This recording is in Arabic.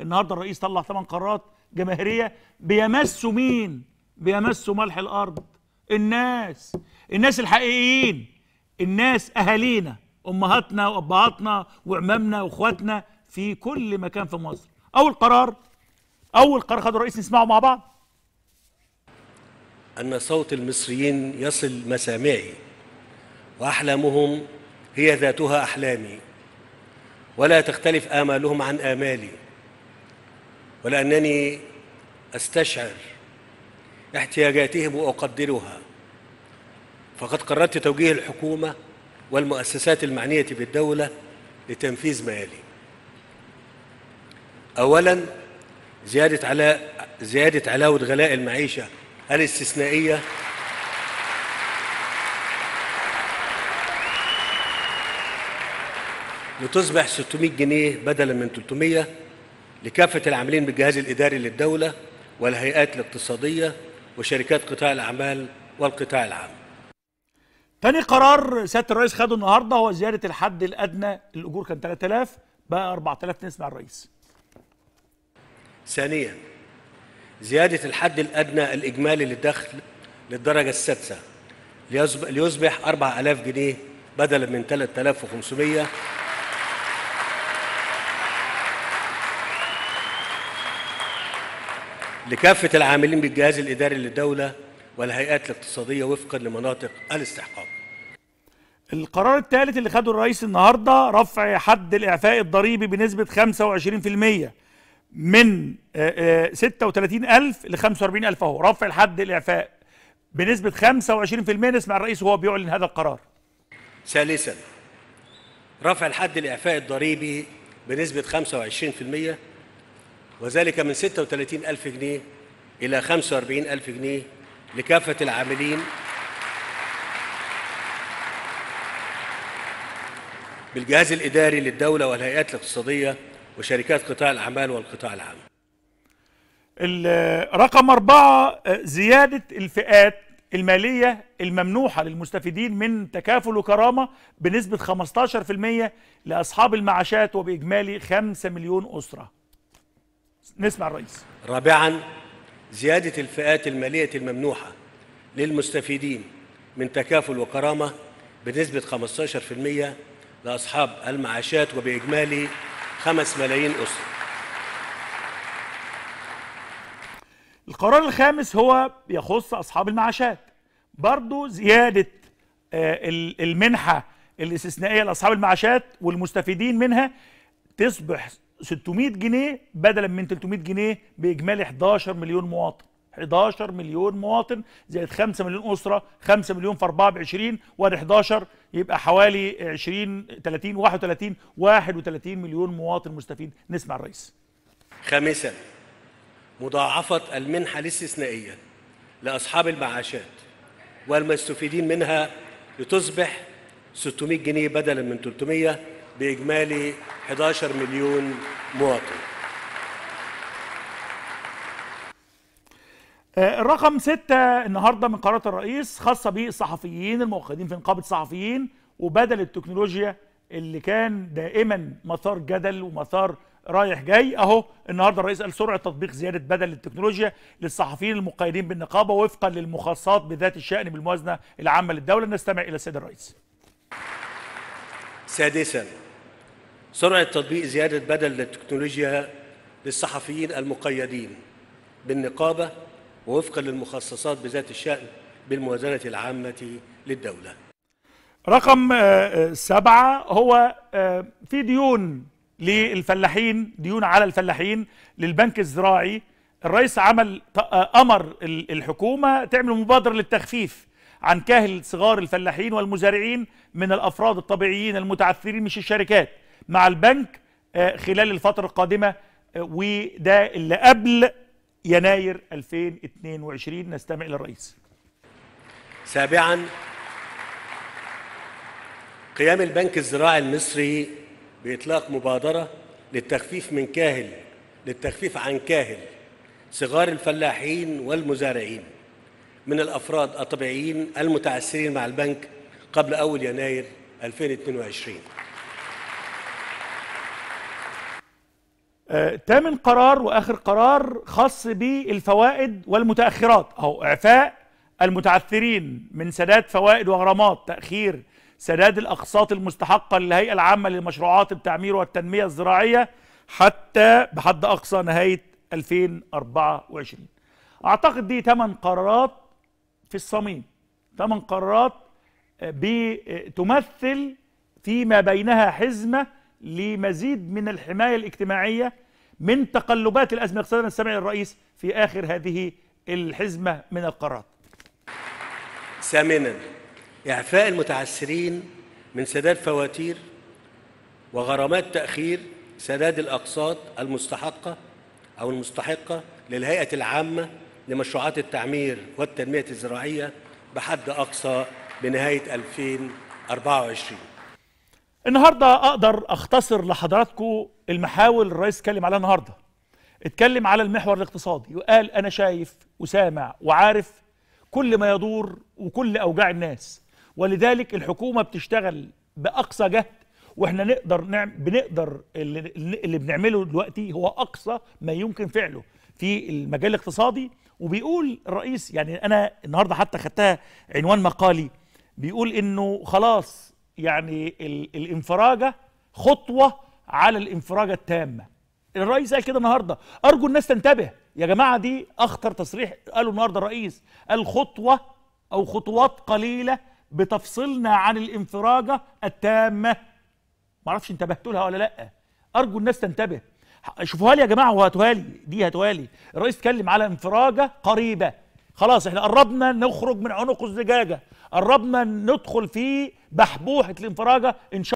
النهارده الرئيس طلع ثمان قرارات جماهيريه بيمسوا مين؟ بيمسوا ملح الارض الناس الناس الحقيقيين الناس اهالينا امهاتنا وابهاتنا وعمامنا واخواتنا في كل مكان في مصر اول قرار اول قرار خد الرئيس نسمعه مع بعض ان صوت المصريين يصل مسامعي واحلامهم هي ذاتها احلامي ولا تختلف امالهم عن امالي ولأنني أستشعر احتياجاتهم وأقدرها فقد قررت توجيه الحكومة والمؤسسات المعنية بالدولة لتنفيذ ما يلي أولا زيادة على زيادة علاوة غلاء المعيشة الاستثنائية لتصبح 600 جنيه بدلا من 300 لكافة العاملين بالجهاز الإداري للدولة والهيئات الاقتصادية وشركات قطاع الأعمال والقطاع العام تاني قرار سيادة الرئيس خده النهاردة هو زيادة الحد الأدنى الأجور كان 3000 بقى 4000 نسمع الرئيس ثانيا زيادة الحد الأدنى الإجمالي للدخل للدرجة السادسة ليصبح 4000 جنيه بدلا من 3500 لكافة العاملين بالجهاز الإداري للدولة والهيئات الاقتصادية وفقا لمناطق الاستحقاق القرار الثالث اللي خده الرئيس النهارده رفع حد الإعفاء الضريبي بنسبة 25% من 36000 آه، آه، ل 45000 اهو رفع الحد الإعفاء بنسبة 25% نسمع الرئيس وهو بيعلن هذا القرار ثالثا رفع الحد الإعفاء الضريبي بنسبة 25% وذلك من 36 ألف جنيه إلى 45 ألف جنيه لكافة العاملين بالجهاز الإداري للدولة والهيئات الاقتصادية وشركات قطاع الأعمال والقطاع العام رقم أربعة زيادة الفئات المالية الممنوحة للمستفيدين من تكافل وكرامة بنسبة 15% لأصحاب المعاشات وبإجمالي 5 مليون أسرة نسمع الرئيس رابعا زيادة الفئات المالية الممنوحة للمستفيدين من تكافل وكرامة بنسبة 15% لأصحاب المعاشات وبإجمالي 5 ملايين أسرة القرار الخامس هو يخص أصحاب المعاشات برضو زيادة آه، المنحة الاستثنائية لأصحاب المعاشات والمستفيدين منها تصبح 600 جنيه بدلا من 300 جنيه باجمالي 11 مليون مواطن 11 مليون مواطن زائد 5 مليون اسره 5 مليون في 4 ب 20 وادي 11 يبقى حوالي 20 30 31 31 مليون مواطن مستفيد نسمع الرئيس. خامسا مضاعفه المنحه الاستثنائيه لاصحاب المعاشات والمستفيدين منها لتصبح 600 جنيه بدلا من 300 بإجمالي 11 مليون مواطن الرقم آه، ستة النهاردة من قرارات الرئيس خاصة بالصحفيين المؤخدين في نقابة الصحفيين وبدل التكنولوجيا اللي كان دائما مثار جدل ومثار رايح جاي اهو النهارده الرئيس قال سرعه تطبيق زياده بدل التكنولوجيا للصحفيين المقيدين بالنقابه وفقا للمخصصات بذات الشان بالموازنه العامه للدوله نستمع الى السيد الرئيس سادسا سرعة تطبيق زيادة بدل للتكنولوجيا للصحفيين المقيدين بالنقابة ووفقا للمخصصات بذات الشأن بالموازنة العامة للدولة رقم آه، آه، سبعة هو آه، في ديون للفلاحين ديون على الفلاحين للبنك الزراعي الرئيس عمل أمر الحكومة تعمل مبادرة للتخفيف عن كاهل صغار الفلاحين والمزارعين من الأفراد الطبيعيين المتعثرين مش الشركات مع البنك آه، خلال الفترة القادمة آه، وده اللي قبل يناير 2022 نستمع للرئيس سابعا قيام البنك الزراعي المصري بإطلاق مبادرة للتخفيف من كاهل للتخفيف عن كاهل صغار الفلاحين والمزارعين من الأفراد الطبيعيين المتعثرين مع البنك قبل أول يناير 2022 آه، تامن قرار واخر قرار خاص بالفوائد والمتاخرات اهو اعفاء المتعثرين من سداد فوائد وغرامات تاخير سداد الاقساط المستحقه للهيئه العامه للمشروعات التعمير والتنميه الزراعيه حتى بحد اقصى نهايه 2024 اعتقد دي ثمان قرارات في الصميم ثمان قارات آه، بتمثل فيما بينها حزمة لمزيد من الحماية الاجتماعية من تقلبات الأزمة الاقتصادية نستمع الرئيس في آخر هذه الحزمة من القرارات ثامنا إعفاء المتعسرين من سداد فواتير وغرامات تأخير سداد الأقساط المستحقة أو المستحقة للهيئة العامة لمشروعات التعمير والتنمية الزراعية بحد أقصى بنهاية 2024 النهاردة أقدر أختصر لحضراتكم المحاور الرئيس اتكلم عليها النهاردة اتكلم على المحور الاقتصادي وقال أنا شايف وسامع وعارف كل ما يدور وكل أوجاع الناس ولذلك الحكومة بتشتغل بأقصى جهد واحنا نقدر نعم بنقدر اللي, اللي بنعمله دلوقتي هو اقصى ما يمكن فعله في المجال الاقتصادي وبيقول الرئيس يعني انا النهارده حتى خدتها عنوان مقالي بيقول انه خلاص يعني الانفراجه خطوه على الانفراجه التامه الرئيس قال كده النهارده ارجو الناس تنتبه يا جماعه دي اخطر تصريح قاله النهارده الرئيس قال خطوه او خطوات قليله بتفصلنا عن الانفراجه التامه معرفش انتبهتوا لها ولا لا ارجو الناس تنتبه شوفوها لي يا جماعه وهاتوها لي دي هاتوها لي الرئيس اتكلم على انفراجه قريبه خلاص احنا قربنا نخرج من عنق الزجاجه قربنا ندخل في بحبوحه الانفراجه ان شاء